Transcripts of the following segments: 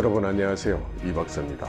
여러분 안녕하세요 이 박사입니다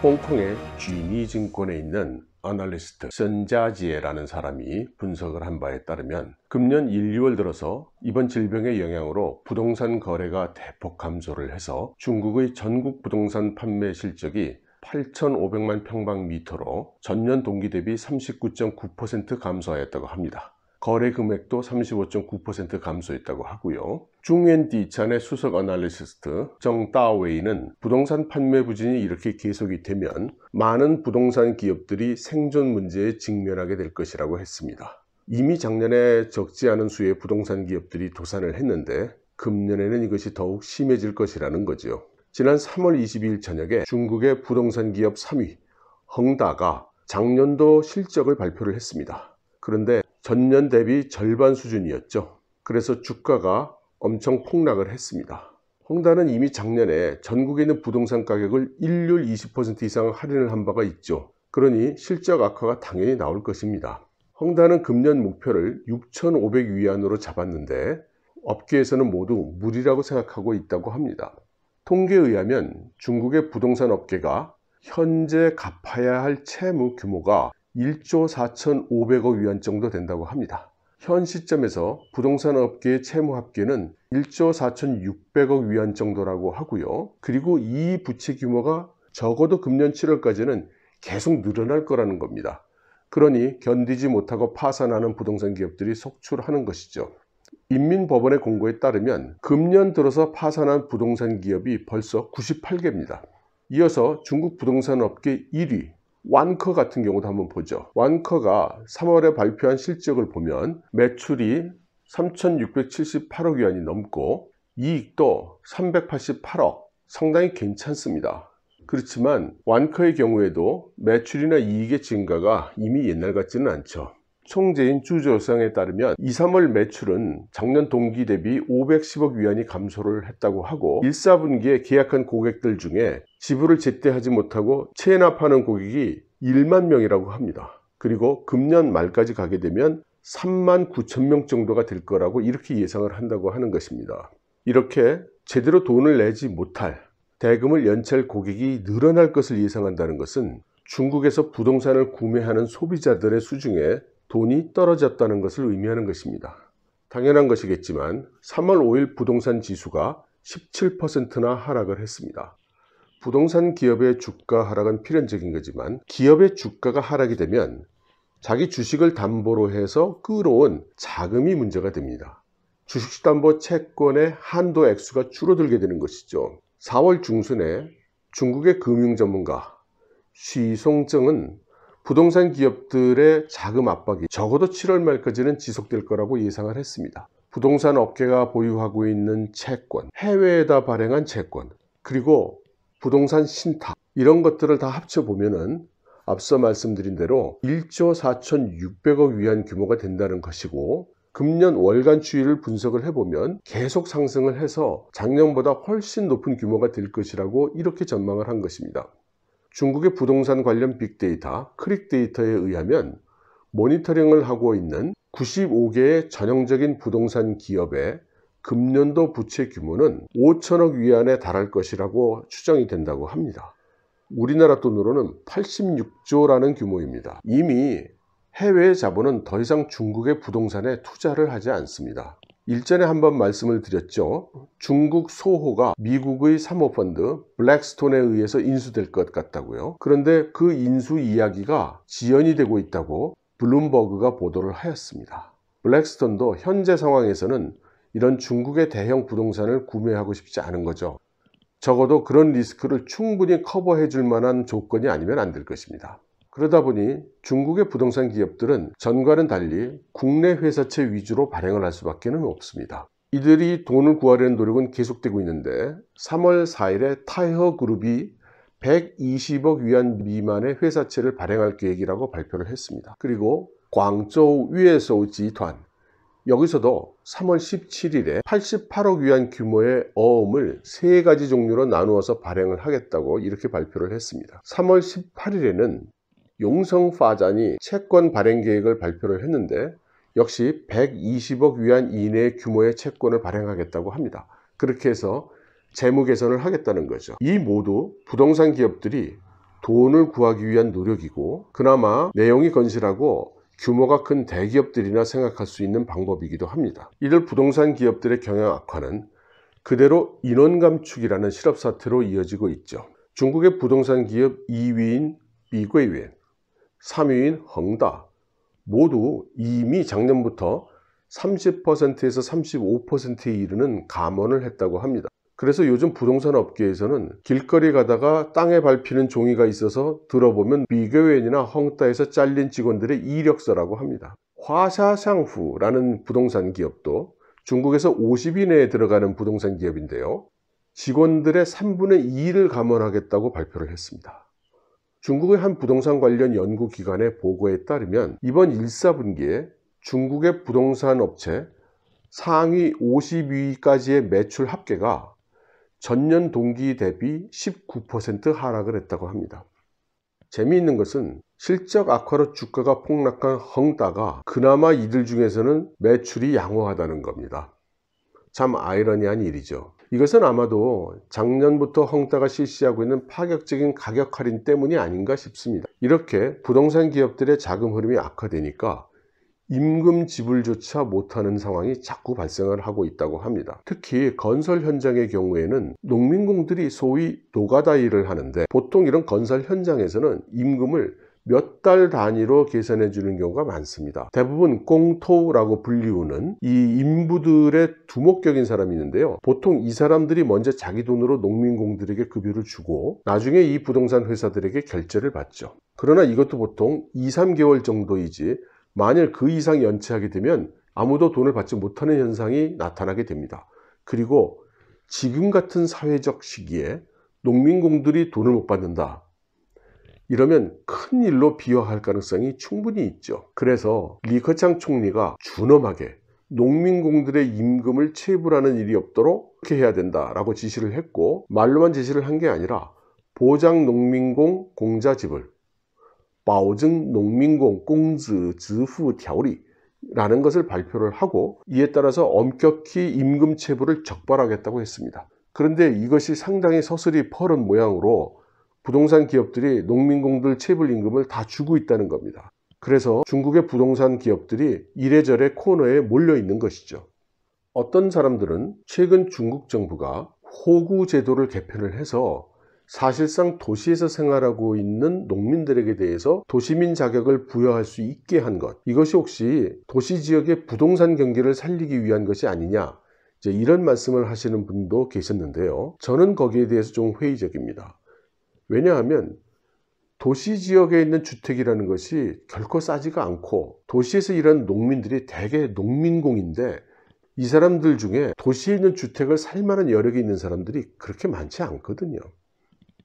홍콩의 쥐니 증권에 있는 아날리스트 선자지에라는 사람이 분석을 한 바에 따르면 금년 1, 2월 들어서 이번 질병의 영향으로 부동산 거래가 대폭 감소를 해서 중국의 전국 부동산 판매 실적이 8,500만 평방미터로 전년 동기 대비 39.9% 감소하였다고 합니다. 거래 금액도 35.9% 감소했다고 하고요. 중엔디 전의 수석 어널리스트 정다웨이는 부동산 판매 부진이 이렇게 계속이 되면 많은 부동산 기업들이 생존 문제에 직면하게 될 것이라고 했습니다. 이미 작년에 적지 않은 수의 부동산 기업들이 도산을 했는데 금년에는 이것이 더욱 심해질 것이라는 거죠. 지난 3월 22일 저녁에 중국의 부동산 기업 3위 헝다가 작년도 실적을 발표를 했습니다. 그런데 전년 대비 절반 수준이었죠. 그래서 주가가 엄청 폭락을 했습니다. 헝다는 이미 작년에 전국에 있는 부동산 가격을 일률 20% 이상 할인을 한 바가 있죠. 그러니 실적 악화가 당연히 나올 것입니다. 헝다는 금년 목표를 6,500 위안으로 잡았는데 업계에서는 모두 무리라고 생각하고 있다고 합니다. 통계에 의하면 중국의 부동산 업계가 현재 갚아야 할 채무 규모가 1조 4,500억 위안 정도 된다고 합니다. 현 시점에서 부동산 업계의 채무 합계는 1조 4,600억 위안 정도라고 하고요. 그리고 이 부채 규모가 적어도 금년 7월까지는 계속 늘어날 거라는 겁니다. 그러니 견디지 못하고 파산하는 부동산 기업들이 속출하는 것이죠. 인민법원의 공고에 따르면 금년 들어서 파산한 부동산 기업이 벌써 98개입니다. 이어서 중국 부동산 업계 1위 완커 같은 경우도 한번 보죠. 완커가 3월에 발표한 실적을 보면 매출이 3,678억 위안이 넘고 이익도 388억 상당히 괜찮습니다. 그렇지만 완커의 경우에도 매출이나 이익의 증가가 이미 옛날 같지는 않죠. 총재인 주조성에 따르면 2, 3월 매출은 작년 동기 대비 510억 위안이 감소를 했다고 하고 1, 4분기에 계약한 고객들 중에 지불을 제때 하지 못하고 체납하는 고객이 1만 명이라고 합니다. 그리고 금년 말까지 가게 되면 3만 9천 명 정도가 될 거라고 이렇게 예상을 한다고 하는 것입니다. 이렇게 제대로 돈을 내지 못할 대금을 연체할 고객이 늘어날 것을 예상한다는 것은 중국에서 부동산을 구매하는 소비자들의 수중에 돈이 떨어졌다는 것을 의미하는 것입니다. 당연한 것이겠지만 3월 5일 부동산 지수가 17%나 하락을 했습니다. 부동산 기업의 주가 하락은 필연적인 거지만 기업의 주가가 하락이 되면 자기 주식을 담보로 해서 끌어온 자금이 문제가 됩니다. 주식담보 채권의 한도 액수가 줄어들게 되는 것이죠. 4월 중순에 중국의 금융 전문가 쉬송증은 부동산 기업들의 자금 압박이 적어도 7월 말까지는 지속될 거라고 예상을 했습니다. 부동산 업계가 보유하고 있는 채권, 해외에다 발행한 채권, 그리고 부동산 신탁 이런 것들을 다 합쳐보면은 앞서 말씀드린 대로 1조 4,600억 위안 규모가 된다는 것이고 금년 월간 추이를 분석을 해보면 계속 상승을 해서 작년보다 훨씬 높은 규모가 될 것이라고 이렇게 전망을 한 것입니다. 중국의 부동산 관련 빅데이터 크릭데이터에 의하면 모니터링을 하고 있는 95개의 전형적인 부동산 기업의 금년도 부채 규모는 5천억 위안에 달할 것이라고 추정이 된다고 합니다. 우리나라 돈으로는 86조라는 규모입니다. 이미 해외 자본은 더 이상 중국의 부동산에 투자를 하지 않습니다. 일전에 한번 말씀을 드렸죠. 중국 소호가 미국의 사모펀드 블랙스톤에 의해서 인수될 것 같다고요. 그런데 그 인수 이야기가 지연이 되고 있다고 블룸버그가 보도를 하였습니다. 블랙스톤도 현재 상황에서는 이런 중국의 대형 부동산을 구매하고 싶지 않은 거죠. 적어도 그런 리스크를 충분히 커버해 줄 만한 조건이 아니면 안 될 것입니다. 그러다 보니 중국의 부동산 기업들은 전과는 달리 국내 회사채 위주로 발행을 할 수밖에 는 없습니다. 이들이 돈을 구하려는 노력은 계속되고 있는데 3월 4일에 타이허 그룹이 120억 위안 미만의 회사채를 발행할 계획이라고 발표를 했습니다. 그리고 광저우 위에서우 지团 여기서도 3월 17일에 88억 위안 규모의 어음을 세 가지 종류로 나누어서 발행을 하겠다고 이렇게 발표를 했습니다. 3월 18일에는 용성화잔이 채권 발행 계획을 발표를 했는데 역시 120억 위안 이내 규모의 채권을 발행하겠다고 합니다. 그렇게 해서 재무 개선을 하겠다는 거죠. 이 모두 부동산 기업들이 돈을 구하기 위한 노력이고 그나마 내용이 건실하고 규모가 큰 대기업들이나 생각할 수 있는 방법이기도 합니다. 이들 부동산 기업들의 경영 악화는 그대로 인원 감축이라는 실업 사태로 이어지고 있죠. 중국의 부동산 기업 2위인 미국이엔 3위인 헝다 모두 이미 작년부터 30%에서 35%에 이르는 감원을 했다고 합니다. 그래서 요즘 부동산 업계에서는 길거리 가다가 땅에 밟히는 종이가 있어서 들어보면 미교엔이나 헝다에서 잘린 직원들의 이력서라고 합니다. 화샤샹후라는 부동산 기업도 중국에서 50인 내에 들어가는 부동산 기업인데요. 직원들의 3분의 2를 감원하겠다고 발표를 했습니다. 중국의 한 부동산 관련 연구기관의 보고에 따르면 이번 1, 4분기에 중국의 부동산 업체 상위 50위까지의 매출 합계가 전년 동기 대비 19% 하락을 했다고 합니다. 재미있는 것은 실적 악화로 주가가 폭락한 헝다가 그나마 이들 중에서는 매출이 양호하다는 겁니다. 참 아이러니한 일이죠. 이것은 아마도 작년부터 헝다가 실시하고 있는 파격적인 가격 할인 때문이 아닌가 싶습니다. 이렇게 부동산 기업들의 자금 흐름이 악화되니까 임금 지불조차 못하는 상황이 자꾸 발생을 하고 있다고 합니다. 특히 건설 현장의 경우에는 농민공들이 소위 노가다 일을 하는데 보통 이런 건설 현장에서는 임금을 몇달 단위로 계산해 주는 경우가 많습니다. 대부분 꽁토라고 불리우는 이 인부들의 두목격인 사람이 있는데요. 보통 이 사람들이 먼저 자기 돈으로 농민공들에게 급여를 주고 나중에 이 부동산 회사들에게 결제를 받죠. 그러나 이것도 보통 2, 3개월 정도이지 만일 그 이상 연체하게 되면 아무도 돈을 받지 못하는 현상이 나타나게 됩니다. 그리고 지금 같은 사회적 시기에 농민공들이 돈을 못 받는다. 이러면 큰일로 비화할 가능성이 충분히 있죠. 그래서 리커창 총리가 준엄하게 농민공들의 임금을 체불하는 일이 없도록 그렇게 해야 된다라고 지시를 했고 말로만 지시를 한 게 아니라 보장 농민공 공자집을 바오증 농민공 공즈 즈후 겨울이 라는 것을 발표를 하고 이에 따라서 엄격히 임금 체불을 적발하겠다고 했습니다. 그런데 이것이 상당히 서슬이 퍼른 모양으로 부동산 기업들이 농민공들 체불 임금을 다 주고 있다는 겁니다. 그래서 중국의 부동산 기업들이 이래저래 코너에 몰려 있는 것이죠. 어떤 사람들은 최근 중국 정부가 호구 제도를 개편을 해서 사실상 도시에서 생활하고 있는 농민들에게 대해서 도시민 자격을 부여할 수 있게 한 것. 이것이 혹시 도시 지역의 부동산 경기를 살리기 위한 것이 아니냐. 이런 말씀을 하시는 분도 계셨는데요. 저는 거기에 대해서 좀 회의적입니다. 왜냐하면 도시 지역에 있는 주택이라는 것이 결코 싸지가 않고 도시에서 일하는 농민들이 대개 농민공인데 이 사람들 중에 도시에 있는 주택을 살 만한 여력이 있는 사람들이 그렇게 많지 않거든요.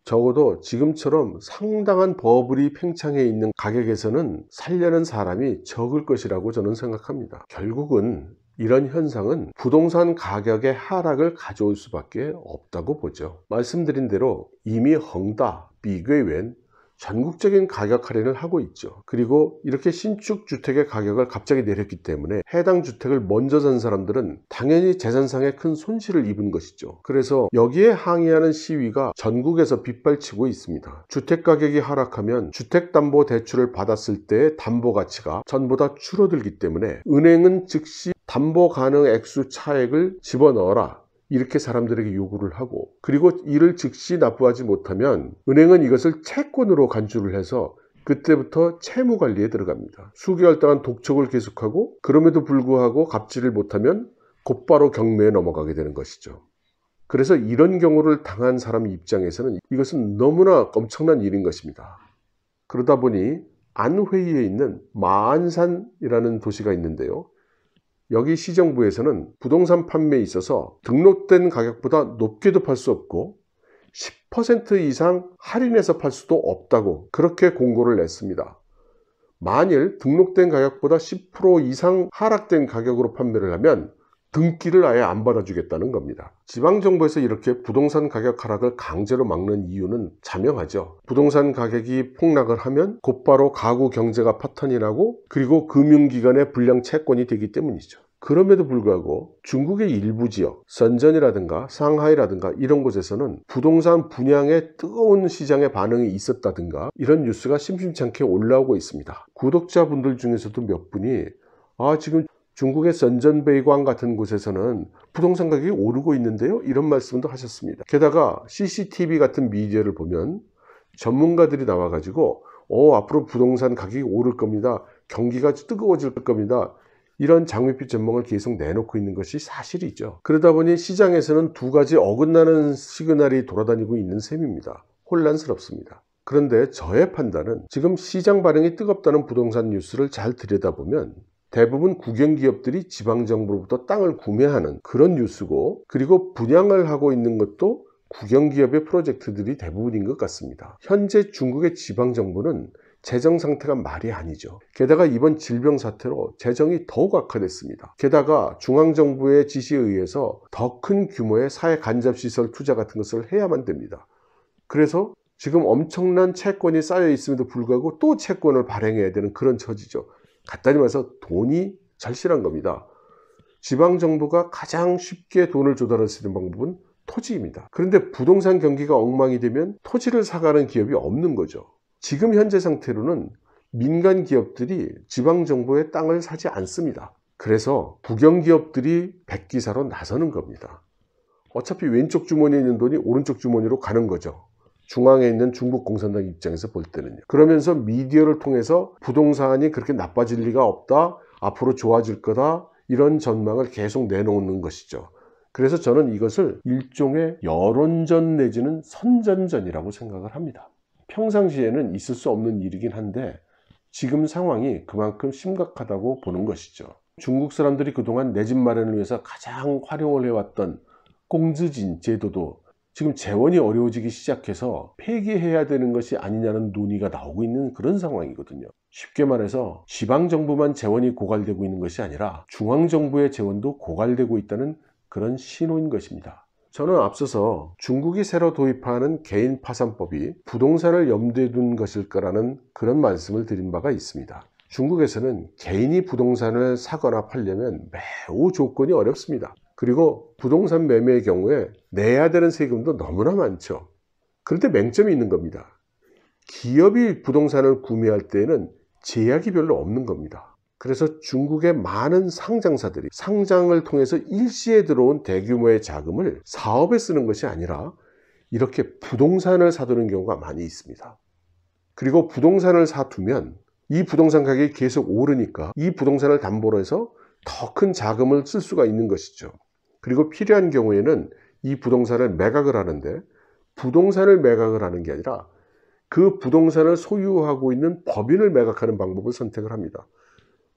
적어도 지금처럼 상당한 버블이 팽창해 있는 가격에서는 살려는 사람이 적을 것이라고 저는 생각합니다. 결국은 이런 현상은 부동산 가격의 하락을 가져올 수밖에 없다고 보죠. 말씀드린 대로 이미 헝다, 비괴웬, 전국적인 가격 할인을 하고 있죠. 그리고 이렇게 신축 주택의 가격을 갑자기 내렸기 때문에 해당 주택을 먼저 산 사람들은 당연히 재산상의 큰 손실을 입은 것이죠. 그래서 여기에 항의하는 시위가 전국에서 빗발치고 있습니다. 주택 가격이 하락하면 주택담보 대출을 받았을 때의 담보 가치가 전보다 줄어들기 때문에 은행은 즉시 담보 가능 액수 차액을 집어넣어라 이렇게 사람들에게 요구를 하고 그리고 이를 즉시 납부하지 못하면 은행은 이것을 채권으로 간주를 해서 그때부터 채무 관리에 들어갑니다. 수개월 동안 독촉을 계속하고 그럼에도 불구하고 갚지를 못하면 곧바로 경매에 넘어가게 되는 것이죠. 그래서 이런 경우를 당한 사람 입장에서는 이것은 너무나 엄청난 일인 것입니다. 그러다 보니 안회의에 있는 마안산이라는 도시가 있는데요. 여기 시정부에서는 부동산 판매에 있어서 등록된 가격보다 높게도 팔 수 없고 10% 이상 할인해서 팔 수도 없다고 그렇게 공고를 냈습니다. 만일 등록된 가격보다 10% 이상 하락된 가격으로 판매를 하면 등기를 아예 안 받아주겠다는 겁니다. 지방정부에서 이렇게 부동산 가격 하락을 강제로 막는 이유는 자명하죠. 부동산 가격이 폭락을 하면 곧바로 가구 경제가 파탄이 나고 그리고 금융기관의 불량 채권이 되기 때문이죠. 그럼에도 불구하고 중국의 일부 지역, 선전이라든가 상하이라든가 이런 곳에서는 부동산 분양에 뜨거운 시장의 반응이 있었다든가 이런 뉴스가 심심찮게 올라오고 있습니다. 구독자분들 중에서도 몇 분이 아 지금 중국의 선전베이광 같은 곳에서는 부동산 가격이 오르고 있는데요. 이런 말씀도 하셨습니다. 게다가 CCTV 같은 미디어를 보면 전문가들이 나와가지고 어, 앞으로 부동산 가격이 오를 겁니다. 경기가 뜨거워질 겁니다. 이런 장밋빛 전망을 계속 내놓고 있는 것이 사실이죠. 그러다 보니 시장에서는 두 가지 어긋나는 시그널이 돌아다니고 있는 셈입니다. 혼란스럽습니다. 그런데 저의 판단은 지금 시장 반응이 뜨겁다는 부동산 뉴스를 잘 들여다보면 대부분 국영 기업들이 지방 정부로부터 땅을 구매하는 그런 뉴스고 그리고 분양을 하고 있는 것도 국영 기업의 프로젝트들이 대부분인 것 같습니다. 현재 중국의 지방 정부는 재정 상태가 말이 아니죠. 게다가 이번 질병 사태로 재정이 더욱 악화됐습니다. 게다가 중앙정부의 지시에 의해서 더 큰 규모의 사회 간접시설 투자 같은 것을 해야만 됩니다. 그래서 지금 엄청난 채권이 쌓여 있음에도 불구하고 또 채권을 발행해야 되는 그런 처지죠. 간단히 말해서 돈이 절실한 겁니다. 지방 정부가 가장 쉽게 돈을 조달할 수 있는 방법은 토지입니다. 그런데 부동산 경기가 엉망이 되면 토지를 사가는 기업이 없는 거죠. 지금 현재 상태로는 민간 기업들이 지방 정부의 땅을 사지 않습니다. 그래서 국영 기업들이 백기사로 나서는 겁니다. 어차피 왼쪽 주머니에 있는 돈이 오른쪽 주머니로 가는 거죠. 중앙에 있는 중국 공산당 입장에서 볼 때는요. 그러면서 미디어를 통해서 부동산이 그렇게 나빠질 리가 없다. 앞으로 좋아질 거다. 이런 전망을 계속 내놓는 것이죠. 그래서 저는 이것을 일종의 여론전 내지는 선전전이라고 생각을 합니다. 평상시에는 있을 수 없는 일이긴 한데 지금 상황이 그만큼 심각하다고 보는 것이죠. 중국 사람들이 그동안 내 집 마련을 위해서 가장 활용을 해왔던 공즈진 제도도 지금 재원이 어려워지기 시작해서 폐기해야 되는 것이 아니냐는 논의가 나오고 있는 그런 상황이거든요. 쉽게 말해서 지방정부만 재원이 고갈되고 있는 것이 아니라 중앙정부의 재원도 고갈되고 있다는 그런 신호인 것입니다. 저는 앞서서 중국이 새로 도입하는 개인 파산법이 부동산을 염두에 둔 것일 거라는 그런 말씀을 드린 바가 있습니다. 중국에서는 개인이 부동산을 사거나 팔려면 매우 조건이 어렵습니다. 그리고 부동산 매매의 경우에 내야 되는 세금도 너무나 많죠. 그런데 맹점이 있는 겁니다. 기업이 부동산을 구매할 때에는 제약이 별로 없는 겁니다. 그래서 중국의 많은 상장사들이 상장을 통해서 일시에 들어온 대규모의 자금을 사업에 쓰는 것이 아니라 이렇게 부동산을 사두는 경우가 많이 있습니다. 그리고 부동산을 사두면 이 부동산 가격이 계속 오르니까 이 부동산을 담보로 해서 더큰 자금을 쓸 수가 있는 것이죠. 그리고 필요한 경우에는 이 부동산을 매각을 하는데 부동산을 매각을 하는 게 아니라 그 부동산을 소유하고 있는 법인을 매각하는 방법을 선택을 합니다.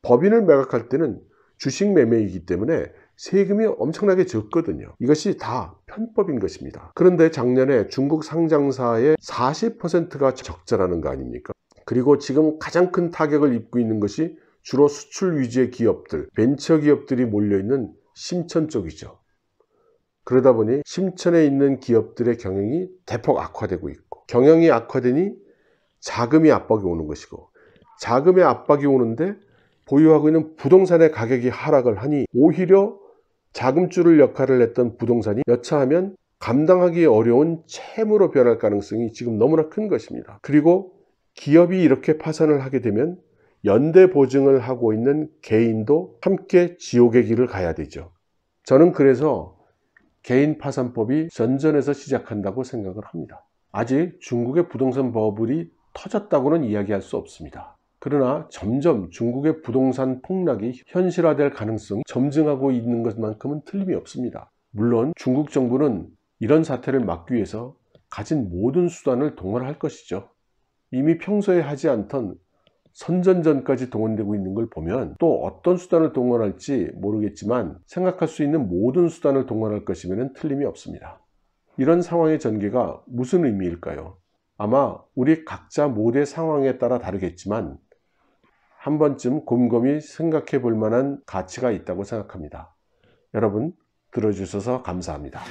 법인을 매각할 때는 주식 매매이기 때문에 세금이 엄청나게 적거든요. 이것이 다 편법인 것입니다. 그런데 작년에 중국 상장사의 40%가 적자라는 거 아닙니까? 그리고 지금 가장 큰 타격을 입고 있는 것이 주로 수출 위주의 기업들, 벤처 기업들이 몰려있는 심천 쪽이죠. 그러다 보니 심천에 있는 기업들의 경영이 대폭 악화되고 있고 경영이 악화되니 자금이 압박이 오는 것이고 자금의 압박이 오는데 보유하고 있는 부동산의 가격이 하락을 하니 오히려 자금줄을 역할을 했던 부동산이 여차하면 감당하기 어려운 채무로 변할 가능성이 지금 너무나 큰 것입니다. 그리고 기업이 이렇게 파산을 하게 되면 연대 보증을 하고 있는 개인도 함께 지옥의 길을 가야 되죠. 저는 그래서 개인 파산법이 전전에서 시작한다고 생각을 합니다. 아직 중국의 부동산 버블이 터졌다고는 이야기할 수 없습니다. 그러나 점점 중국의 부동산 폭락이 현실화될 가능성 점증하고 있는 것만큼은 틀림이 없습니다. 물론 중국 정부는 이런 사태를 막기 위해서 가진 모든 수단을 동원할 것이죠. 이미 평소에 하지 않던 선전전까지 동원되고 있는 걸 보면 또 어떤 수단을 동원할지 모르겠지만 생각할 수 있는 모든 수단을 동원할 것이면 틀림이 없습니다. 이런 상황의 전개가 무슨 의미일까요? 아마 우리 각자 모두의 상황에 따라 다르겠지만 한 번쯤 곰곰이 생각해 볼 만한 가치가 있다고 생각합니다. 여러분 들어주셔서 감사합니다.